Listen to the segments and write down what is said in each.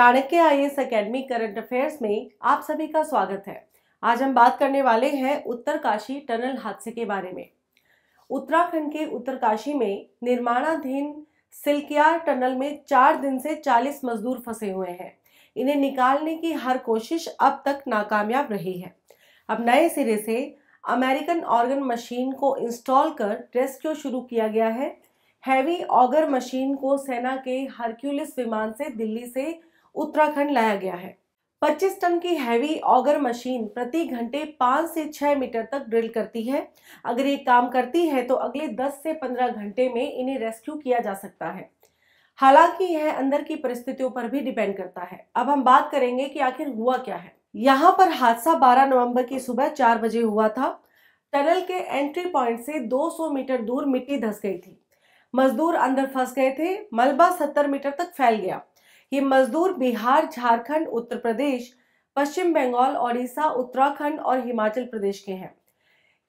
Chanakya I S academy current affairs में आप सभी का स्वागत है आज हम बात करने वाले हैं उत्तरकाशी टनल हादसे के बारे में उत्तराखंड के उत्तरकाशी में निर्माणाधीन सिल्कियार टनल में चार दिन से 40 मजदूर फंसे हुए हैं इन्हें निकालने की हर कोशिश अब तक नाकामयाब रही है अब नए सिरे से अमेरिकन ऑर्गन मशीन को इंस्टॉल कर रेस्क्यू शुरू किया गया है हैवी ऑगर मशीन को सेना के हरक्यूलिस विमान से दिल्ली से उत्तराखंड लाया गया है 25 टन की हैवी ऑगर मशीन प्रति घंटे 5 से 6 मीटर तक ड्रिल करती है अगर ये काम करती है तो अगले 10 से 15 घंटे में इन्हें रेस्क्यू किया जा सकता है हालांकि यह अंदर की परिस्थितियों पर भी डिपेंड करता है अब हम बात करेंगे कि आखिर हुआ क्या है यहाँ पर हादसा 12 नवंबर की सुबह चार बजे हुआ था टनल के एंट्री पॉइंट से 200 मीटर दूर मिट्टी धस गई थी मजदूर अंदर फंस गए थे मलबा 70 मीटर तक फैल गया ये मजदूर बिहार झारखंड उत्तर प्रदेश पश्चिम बंगाल ओडिशा उत्तराखंड और हिमाचल प्रदेश के हैं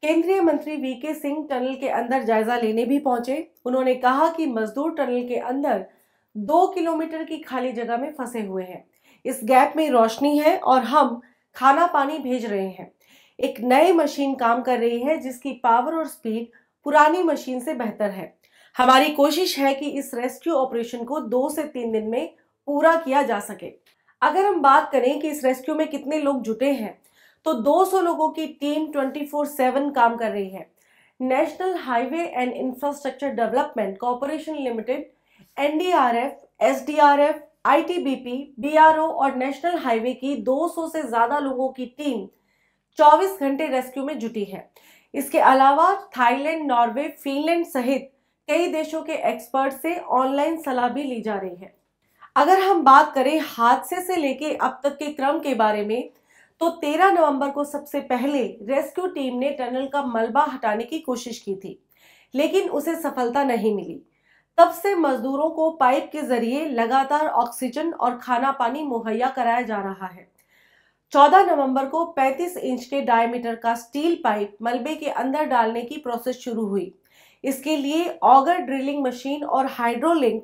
केंद्रीय मंत्री वी के सिंह टनल के अंदर जायजा लेने भी पहुंचे उन्होंने कहा कि मजदूर टनल के अंदर दो किलोमीटर की खाली जगह में फंसे हुए हैं इस गैप में रोशनी है और हम खाना पानी भेज रहे हैं एक नए मशीन काम कर रही है जिसकी पावर और स्पीड पुरानी मशीन से बेहतर है हमारी कोशिश है कि इस रेस्क्यू ऑपरेशन को दो से तीन दिन में पूरा किया जा सके अगर हम बात करें कि इस रेस्क्यू में कितने लोग जुटे हैं तो 200 लोगों की टीम 24/7 काम कर रही है national highway and infrastructure development corporation limited NDRF SDRF ITBP BRO और नेशनल हाईवे की 200 से ज्यादा लोगों की टीम 24 घंटे रेस्क्यू में जुटी है इसके अलावा थाईलैंड नॉर्वे फिनलैंड सहित कई देशों के एक्सपर्ट से ऑनलाइन सलाह भी ली जा रही है अगर हम बात करें हादसे से लेके अब तक के क्रम के बारे में तो 13 नवंबर को सबसे पहले रेस्क्यू टीम ने टनल का मलबा हटाने की कोशिश की थी लेकिन उसे सफलता नहीं मिली तब से मजदूरों को पाइप के जरिए लगातार ऑक्सीजन और खाना पानी मुहैया कराया जा रहा है 14 नवंबर को 35 इंच के डायमीटर का स्टील पाइप मलबे के अंदर डालने की प्रोसेस शुरू हुई इसके लिए ऑगर ड्रिलिंग मशीन और हाइड्रोलिंक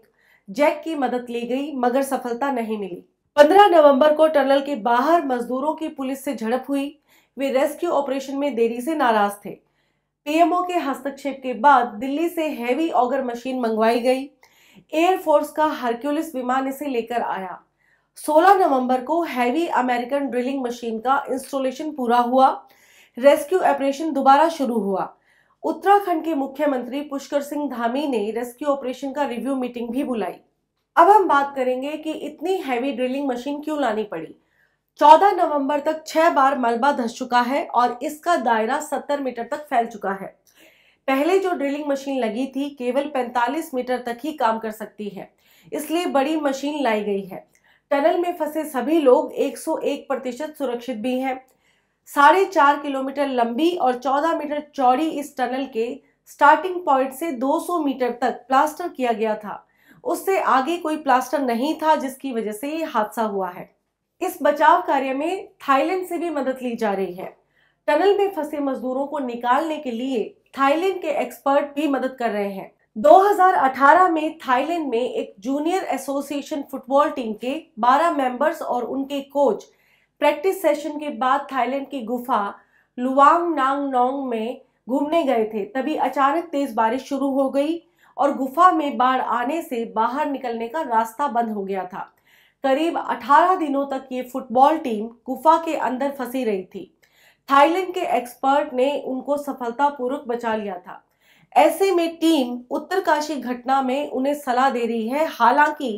जैक की मदद ली गई मगर सफलता नहीं मिली 15 नवंबर को टनल के बाहर मजदूरों की पुलिस से झड़प हुई वे रेस्क्यू ऑपरेशन में देरी से नाराज थे पीएमओ के हस्तक्षेप के बाद दिल्ली से हैवी ऑगर मशीन मंगवाई गई एयरफोर्स का हरक्यूलिस विमान इसे लेकर आया 16 नवंबर को हैवी अमेरिकन ड्रिलिंग मशीन का इंस्टॉलेशन पूरा हुआ रेस्क्यू ऑपरेशन दोबारा शुरू हुआ उत्तराखंड के मुख्यमंत्री पुष्कर सिंह धामी ने रेस्क्यू ऑपरेशन का रिव्यू मीटिंग भी बुलाई अब हम बात करेंगे कि इतनी हैवी ड्रिलिंग मशीन क्यों लानी पड़ी 14 नवंबर तक छह बार मलबा धस चुका है और इसका दायरा 70 मीटर तक फैल चुका है पहले जो ड्रिलिंग मशीन लगी थी केवल 45 मीटर तक ही काम कर सकती है इसलिए बड़ी मशीन लाई गई है टनल में फंसे सभी लोग 101 प्रतिशत सुरक्षित भी हैं साढ़े चार किलोमीटर लंबी और चौदह मीटर चौड़ी इस टनल के स्टार्टिंग पॉइंट से 200 मीटर तक प्लास्टर किया गया था उससे आगे कोई प्लास्टर नहीं था जिसकी वजह से ये हादसा हुआ है इस बचाव कार्य में थाईलैंड से भी मदद ली जा रही है टनल में फंसे मजदूरों को निकालने के लिए थाईलैंड के एक्सपर्ट भी मदद कर रहे हैं 2018 में थाईलैंड में एक जूनियर एसोसिएशन फुटबॉल टीम के 12 मेंबर्स और उनके कोच प्रैक्टिस सेशन के बाद थाईलैंड की गुफा लुवांग नांग नोंग में घूमने गए थे तभी अचानक तेज बारिश शुरू हो गई और गुफा में बाढ़ आने से बाहर निकलने का रास्ता बंद हो गया था करीब 18 दिनों तक ये फुटबॉल टीम गुफा के अंदर फंसी रही थी थाईलैंड के एक्सपर्ट ने उनको सफलतापूर्वक बचा लिया था ऐसे में टीम उत्तरकाशी घटना में उन्हें सलाह दे रही है हालांकि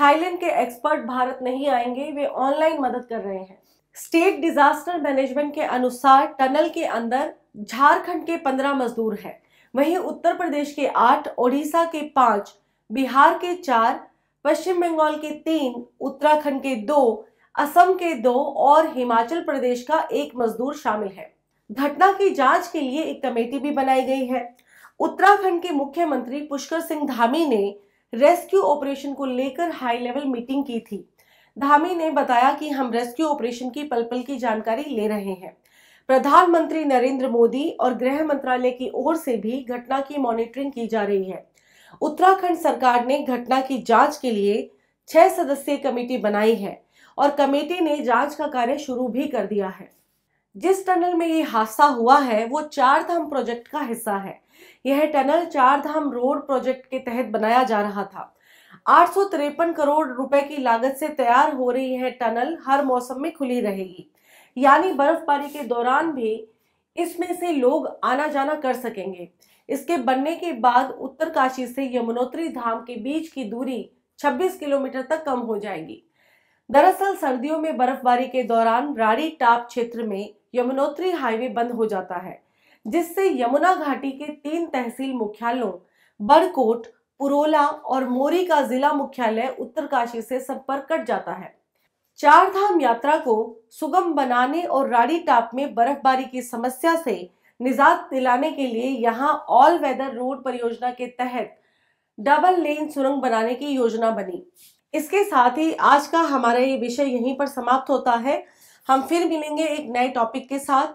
थाईलैंड के एक्सपर्ट भारत नहीं आएंगे वे ऑनलाइन मदद कर रहे हैं स्टेट डिजास्टर मैनेजमेंट के अनुसार टनल के अंदर झारखंड के पंद्रह मजदूर हैं वहीं उत्तर प्रदेश के आठ ओडिशा के पाँच बिहार के चार पश्चिम बंगाल के तीन उत्तराखंड के दो असम के दो और हिमाचल प्रदेश का एक मजदूर शामिल है घटना की जांच के लिए एक कमेटी भी बनाई गई है उत्तराखंड के मुख्यमंत्री पुष्कर सिंह धामी ने रेस्क्यू ऑपरेशन को लेकर हाई लेवल मीटिंग की थी धामी ने बताया कि हम रेस्क्यू ऑपरेशन की पल पल की जानकारी ले रहे हैं प्रधानमंत्री नरेंद्र मोदी और गृह मंत्रालय की ओर से भी घटना की मॉनिटरिंग की जा रही है उत्तराखंड सरकार ने घटना की जांच के लिए छह सदस्यीय कमेटी बनाई है और कमेटी ने जांच का कार्य शुरू भी कर दिया है जिस टनल में ये हादसा हुआ है वो चार धाम प्रोजेक्ट का हिस्सा है यह टनल चार धाम रोड प्रोजेक्ट के तहत बनाया जा रहा था आठ करोड़ रुपए की लागत से तैयार हो रही यह टनल हर मौसम में खुली रहेगी यानी बर्फबारी के दौरान भी इसमें से लोग आना जाना कर सकेंगे इसके बनने के बाद उत्तरकाशी से यमुनोत्री धाम के बीच की दूरी 26 किलोमीटर तक कम हो जाएगी दरअसल सर्दियों में बर्फबारी के दौरान राड़ी टाप क्षेत्र में यमुनोत्री हाईवे बंद हो जाता है जिससे यमुना घाटी के तीन तहसील मुख्यालयों बड़कोट पुरोला और मोरी का जिला मुख्यालय उत्तरकाशी से संपर्क कट जाता है चार धाम यात्रा को सुगम बनाने और राड़ी टाप में बर्फबारी की समस्या से निजात दिलाने के लिए यहां ऑल वेदर रोड परियोजना के तहत डबल लेन सुरंग बनाने की योजना बनी इसके साथ ही आज का हमारा ये विषय यहीं पर समाप्त होता है हम फिर मिलेंगे एक नए टॉपिक के साथ